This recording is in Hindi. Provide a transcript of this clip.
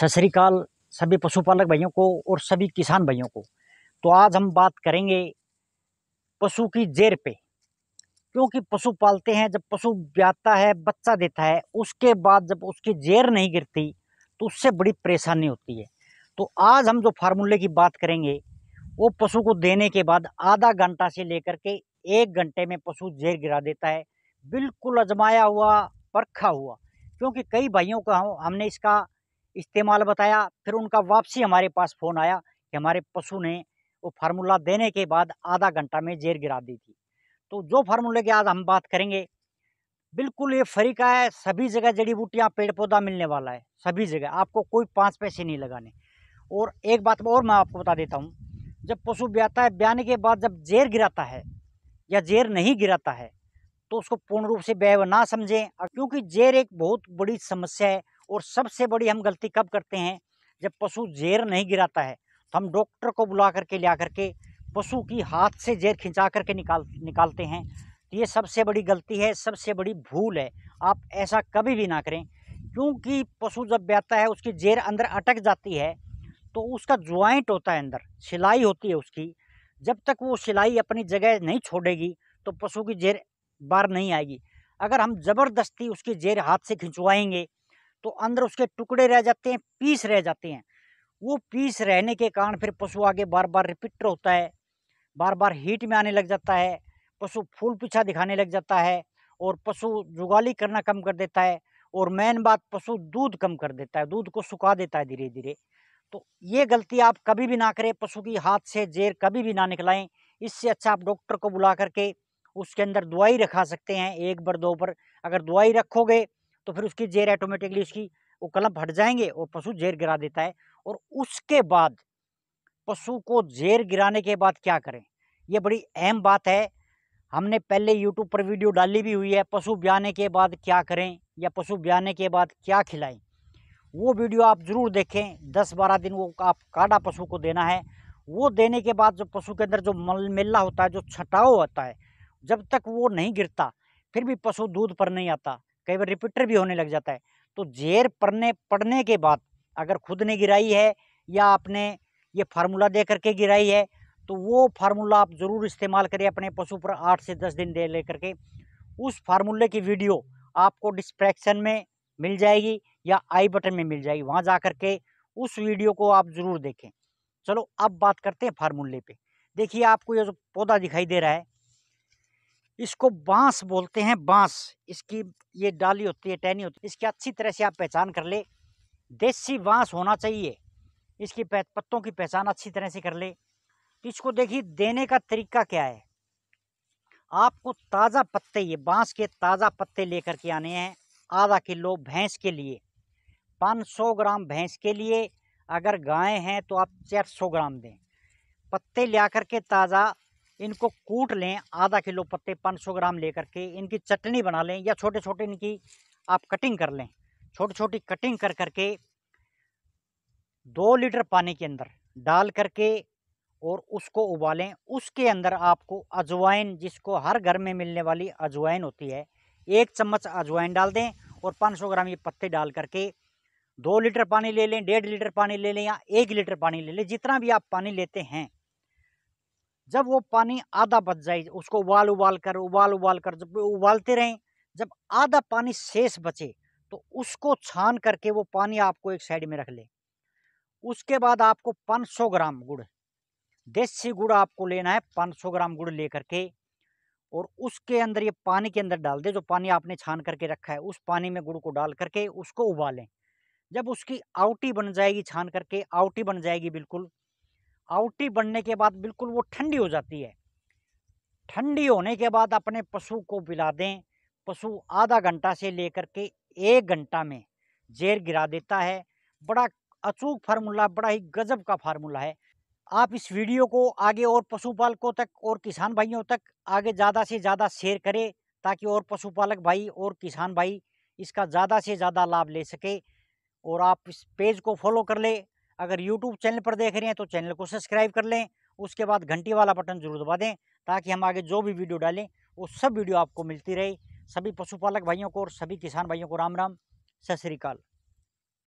सत श्रीकाल सभी पशुपालक भाइयों को और सभी किसान भाइयों को तो आज हम बात करेंगे पशु की जेर पे क्योंकि पशु पालते हैं जब पशु ब्याता है बच्चा देता है उसके बाद जब उसकी जेर नहीं गिरती तो उससे बड़ी परेशानी होती है तो आज हम जो फार्मूले की बात करेंगे वो पशु को देने के बाद आधा घंटा से लेकर के एक घंटे में पशु जेर गिरा देता है बिल्कुल अजमाया हुआ परखा हुआ क्योंकि कई भाइयों का हमने इसका इस्तेमाल बताया फिर उनका वापसी हमारे पास फ़ोन आया कि हमारे पशु ने वो फार्मूला देने के बाद आधा घंटा में जेर गिरा दी थी तो जो फार्मूले की आज हम बात करेंगे बिल्कुल ये फरीका है सभी जगह जड़ी बूटियाँ पेड़ पौधा मिलने वाला है सभी जगह आपको कोई पाँच पैसे नहीं लगाने और एक बात और मैं आपको बता देता हूँ जब पशु ब्याता है ब्याने के बाद जब जेर गिराता है या जेर नहीं गिराता है तो उसको पूर्ण रूप से व्यव ना समझें क्योंकि जेर एक बहुत बड़ी समस्या है और सबसे बड़ी हम गलती कब करते हैं जब पशु जेर नहीं गिराता है तो हम डॉक्टर को बुला करके ले आकर के पशु की हाथ से जेर खिंचा करके निकाल निकालते हैं तो ये सबसे बड़ी गलती है सबसे बड़ी भूल है आप ऐसा कभी भी ना करें क्योंकि पशु जब ब्याता है उसकी जेर अंदर अटक जाती है तो उसका ज्वाइंट होता है अंदर सिलाई होती है उसकी जब तक वो सिलाई अपनी जगह नहीं छोड़ेगी तो पशु की जेर बाहर नहीं आएगी अगर हम ज़बरदस्ती उसकी जेर हाथ से खिंचवाएंगे तो अंदर उसके टुकड़े रह जाते हैं पीस रह जाते हैं वो पीस रहने के कारण फिर पशु आगे बार बार रिपीट होता है बार बार हीट में आने लग जाता है पशु फूल पीछा दिखाने लग जाता है और पशु जुगाली करना कम कर देता है और मेन बात पशु दूध कम कर देता है दूध को सुखा देता है धीरे धीरे तो ये गलती आप कभी भी ना करें पशु की हाथ से जेर कभी भी ना निकलाएं इससे अच्छा आप डॉक्टर को बुला करके उसके अंदर दवाई रखा सकते हैं एक बार दो बार अगर दवाई रखोगे तो फिर उसकी जेर ऑटोमेटिकली उसकी वो कलम फट जाएंगे और पशु जेर गिरा देता है और उसके बाद पशु को जेर गिराने के बाद क्या करें ये बड़ी अहम बात है हमने पहले यूट्यूब पर वीडियो डाली भी हुई है पशु ब्याने के बाद क्या करें या पशु ब्याने के बाद क्या खिलाएं वो वीडियो आप ज़रूर देखें दस बारह दिन वो आप काटा पशु को देना है वो देने के बाद जो पशु के अंदर जो मल मिल्ला होता है जो छटाव होता है जब तक वो नहीं गिरता फिर भी पशु दूध पर नहीं आता कई बार रिपीटर भी होने लग जाता है तो जेर पढ़ने पढ़ने के बाद अगर खुद ने गिराई है या आपने ये फार्मूला दे करके गिराई है तो वो फार्मूला आप ज़रूर इस्तेमाल करें अपने पशु पर आठ से दस दिन दे ले करके उस फार्मूले की वीडियो आपको डिस्ट्रैक्शन में मिल जाएगी या आई बटन में मिल जाएगी वहाँ जा कर के उस वीडियो को आप ज़रूर देखें चलो अब बात करते हैं फार्मूले पे देखिए आपको ये जो पौधा दिखाई दे रहा है इसको बांस बोलते हैं बांस इसकी ये डाली होती है टहनी होती है इसकी अच्छी तरह से आप पहचान कर ले देसी बांस होना चाहिए इसकी पत्तों की पहचान अच्छी तरह से कर ले इसको देखिए देने का तरीका क्या है आपको ताज़ा पत्ते ये बांस के ताज़ा पत्ते लेकर के आने हैं आधा किलो भैंस के लिए 500 ग्राम भैंस के लिए अगर गाय हैं तो आप सौ ग्राम दें पत्ते ले कर के ताज़ा इनको कूट लें आधा किलो पत्ते 500 ग्राम लेकर के इनकी चटनी बना लें या छोटे छोटे इनकी आप कटिंग कर लें छोटी छोटी कटिंग कर करके दो लीटर पानी के अंदर डाल करके और उसको उबालें उसके अंदर आपको अजवाइन जिसको हर घर में मिलने वाली अजवाइन होती है एक चम्मच अजवाइन डाल दें और 500 ग्राम ये पत्ते डाल करके दो लीटर पानी ले लें डेढ़ लीटर पानी ले लें या एक लीटर पानी ले लें जितना भी आप पानी लेते हैं जब वो पानी आधा बच जाए उसको उबाल उबाल कर उबाल उबाल कर जब उबालते रहें जब आधा पानी शेष बचे तो उसको छान करके वो पानी आपको एक साइड में रख लें उसके बाद आपको 500 ग्राम गुड़ देसी गुड़ आपको लेना है 500 ग्राम गुड़ ले करके और उसके अंदर ये पानी के अंदर डाल दे जो पानी आपने छान करके रखा है उस पानी में गुड़ को डाल करके उसको उबालें जब उसकी आउटी बन जाएगी छान करके आउटी बन जाएगी बिल्कुल आउटी बनने के बाद बिल्कुल वो ठंडी हो जाती है ठंडी होने के बाद अपने पशु को बिला दें पशु आधा घंटा से लेकर के एक घंटा में जेर गिरा देता है बड़ा अचूक फार्मूला बड़ा ही गजब का फार्मूला है आप इस वीडियो को आगे और पशुपालकों तक और किसान भाइयों तक आगे ज़्यादा से ज़्यादा शेयर करें ताकि और पशुपालक भाई और किसान भाई इसका ज़्यादा से ज़्यादा लाभ ले सके और आप इस पेज को फॉलो कर ले अगर यूट्यूब चैनल पर देख रहे हैं तो चैनल को सब्सक्राइब कर लें उसके बाद घंटी वाला बटन जरूर दबा दें ताकि हम आगे जो भी वीडियो डालें वो सब वीडियो आपको मिलती रहे सभी पशुपालक भाइयों को और सभी किसान भाइयों को राम राम सत श्रीकाल